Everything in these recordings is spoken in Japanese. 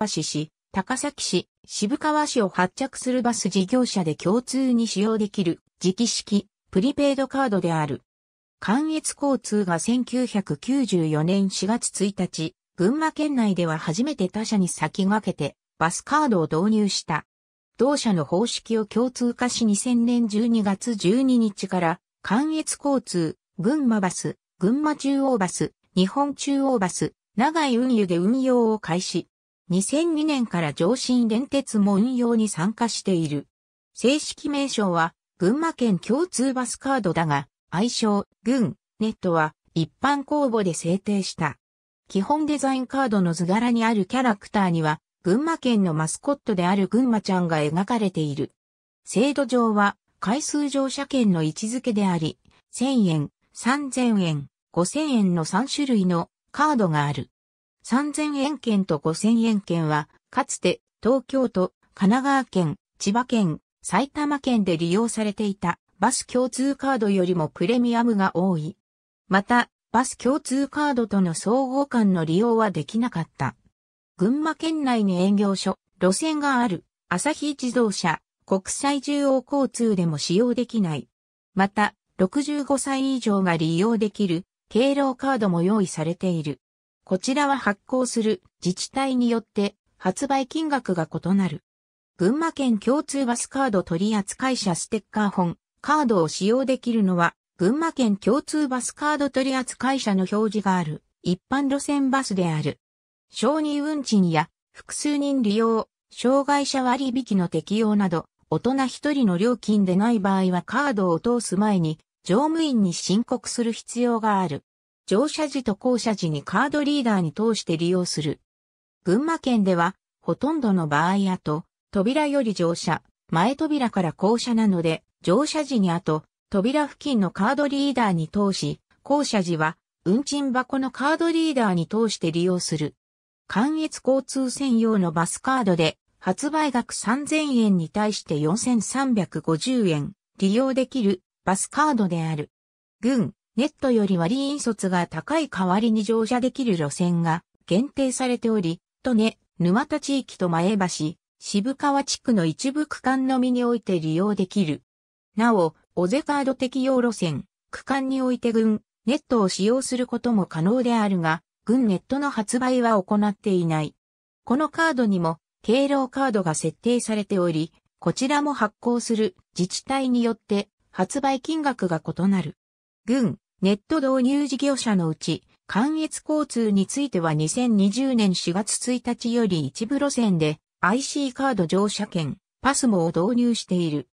橋市、高崎市、渋川市を発着するバス事業者で共通に使用できる、気式、プリペイドカードである。関越交通が1994年4月1日、群馬県内では初めて他社に先駆けて、バスカードを導入した。同社の方式を共通化し2000年12月12日から、関越交通、群馬バス、群馬中央バス、日本中央バス、長い運輸で運用を開始。2002年から上新電鉄も運用に参加している。正式名称は、群馬県共通バスカードだが、愛称、群、ネットは、一般公募で制定した。基本デザインカードの図柄にあるキャラクターには、群馬県のマスコットである群馬ちゃんが描かれている。制度上は、回数乗車券の位置づけであり、1000円、3000円、5000円の3種類のカードがある。3000円券と5000円券は、かつて東京都、神奈川県、千葉県、埼玉県で利用されていたバス共通カードよりもプレミアムが多い。また、バス共通カードとの総合間の利用はできなかった。群馬県内に営業所、路線がある、朝日自動車、国際重要交通でも使用できない。また、65歳以上が利用できる、敬老カードも用意されている。こちらは発行する自治体によって発売金額が異なる。群馬県共通バスカード取扱者ステッカー本、カードを使用できるのは、群馬県共通バスカード取扱者の表示がある一般路線バスである。承認運賃や複数人利用、障害者割引の適用など、大人一人の料金でない場合はカードを通す前に乗務員に申告する必要がある。乗車時と降車時にカードリーダーに通して利用する。群馬県では、ほとんどの場合後、扉より乗車、前扉から降車なので、乗車時に後、扉付近のカードリーダーに通し、降車時は、運賃箱のカードリーダーに通して利用する。関越交通専用のバスカードで、発売額3000円に対して4350円、利用できるバスカードである。群、ネットより割引率が高い代わりに乗車できる路線が限定されており、とね、沼田地域と前橋、渋川地区の一部区間のみにおいて利用できる。なお、オゼカード適用路線、区間において軍、ネットを使用することも可能であるが、軍ネットの発売は行っていない。このカードにも、経路カードが設定されており、こちらも発行する自治体によって発売金額が異なる。軍、ネット導入事業者のうち、関越交通については2020年4月1日より一部路線で IC カード乗車券、パスモを導入している。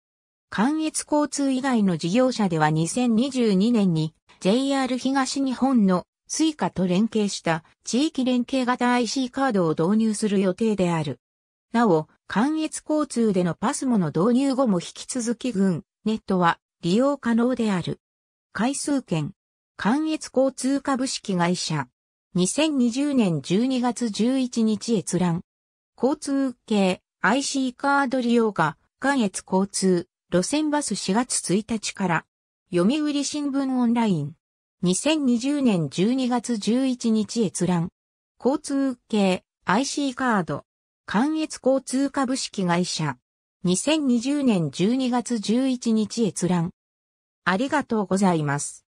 関越交通以外の事業者では2022年に JR 東日本のスイカと連携した地域連携型 IC カードを導入する予定である。なお、関越交通でのパスモの導入後も引き続き群、ネットは利用可能である。回数券、関越交通株式会社。2020年12月11日閲覧。交通系 IC カード利用が関越交通路線バス4月1日から読売新聞オンライン。2020年12月11日閲覧。交通系 IC カード関越交通株式会社。2020年12月11日閲覧。ありがとうございます。